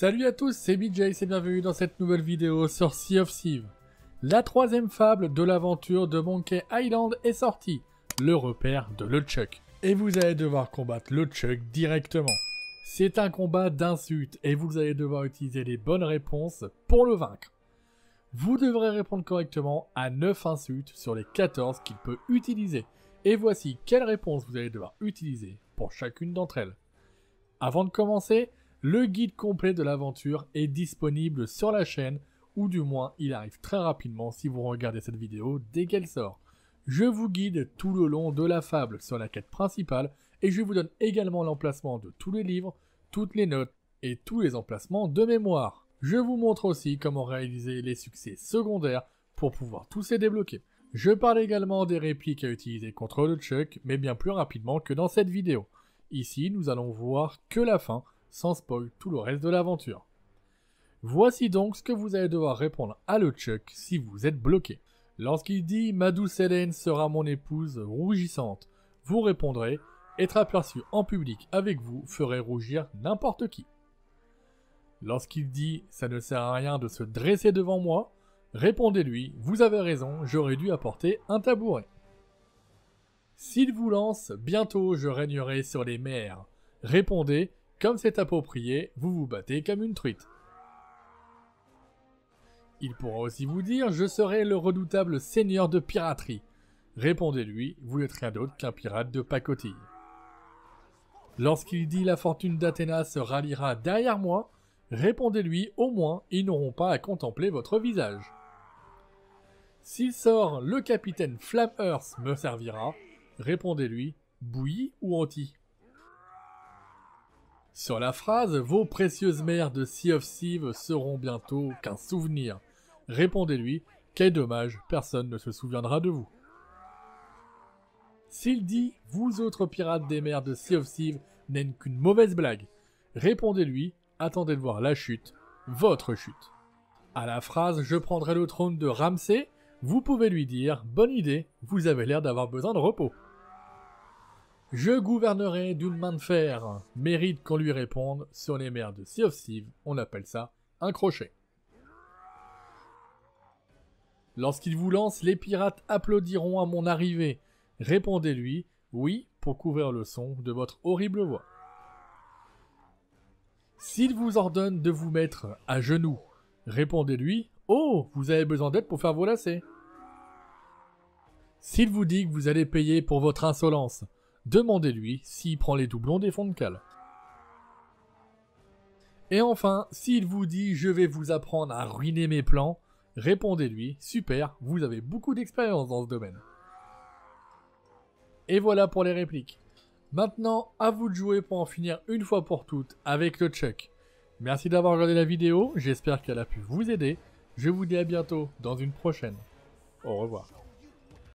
Salut à tous, c'est BJ et bienvenue dans cette nouvelle vidéo sur Sea of Thieves. La troisième fable de l'aventure de Monkey Island est sortie, le repère de LeChuck. Et vous allez devoir combattre LeChuck directement. C'est un combat d'insultes et vous allez devoir utiliser les bonnes réponses pour le vaincre. Vous devrez répondre correctement à 9 insultes sur les 14 qu'il peut utiliser. Et voici quelles réponses vous allez devoir utiliser pour chacune d'entre elles. Avant de commencer, le guide complet de l'aventure est disponible sur la chaîne, ou du moins il arrive très rapidement si vous regardez cette vidéo dès qu'elle sort. Je vous guide tout le long de la fable sur la quête principale, et je vous donne également l'emplacement de tous les livres, toutes les notes et tous les emplacements de mémoire. Je vous montre aussi comment réaliser les succès secondaires pour pouvoir tous les débloquer. Je parle également des répliques à utiliser contre le Chuck, mais bien plus rapidement que dans cette vidéo. Ici, nous allons voir que la fin, sans spoil tout le reste de l'aventure. Voici donc ce que vous allez devoir répondre à le Chuck si vous êtes bloqué. Lorsqu'il dit Ma douce Hélène sera mon épouse rougissante, vous répondrez Être aperçu en public avec vous ferait rougir n'importe qui. Lorsqu'il dit Ça ne sert à rien de se dresser devant moi, répondez-lui Vous avez raison, j'aurais dû apporter un tabouret. S'il vous lance Bientôt je régnerai sur les mers, répondez comme c'est approprié, vous vous battez comme une truite. Il pourra aussi vous dire Je serai le redoutable seigneur de piraterie. Répondez-lui Vous n'êtes rien d'autre qu'un pirate de pacotille. Lorsqu'il dit La fortune d'Athéna se ralliera derrière moi, répondez-lui Au moins, ils n'auront pas à contempler votre visage. S'il sort Le capitaine Earth me servira, répondez-lui Bouilli ou anti sur la phrase Vos précieuses mères de Sea of Thieves seront bientôt qu'un souvenir, répondez-lui Quel dommage, personne ne se souviendra de vous. S'il dit Vous autres pirates des mers de Sea of Thieves n'êtes qu'une mauvaise blague, répondez-lui Attendez de voir la chute, votre chute. À la phrase Je prendrai le trône de Ramsay, vous pouvez lui dire Bonne idée, vous avez l'air d'avoir besoin de repos. Je gouvernerai d'une main de fer. Mérite qu'on lui réponde. Sur les mers de Sea of Thieves, on appelle ça un crochet. Lorsqu'il vous lance, les pirates applaudiront à mon arrivée. Répondez-lui oui pour couvrir le son de votre horrible voix. S'il vous ordonne de vous mettre à genoux, répondez-lui Oh, vous avez besoin d'aide pour faire vos lacets. S'il vous dit que vous allez payer pour votre insolence, Demandez-lui s'il prend les doublons des fonds de cale. Et enfin, s'il vous dit je vais vous apprendre à ruiner mes plans, répondez-lui super, vous avez beaucoup d'expérience dans ce domaine. Et voilà pour les répliques. Maintenant, à vous de jouer pour en finir une fois pour toutes avec le Chuck. Merci d'avoir regardé la vidéo, j'espère qu'elle a pu vous aider. Je vous dis à bientôt dans une prochaine. Au revoir.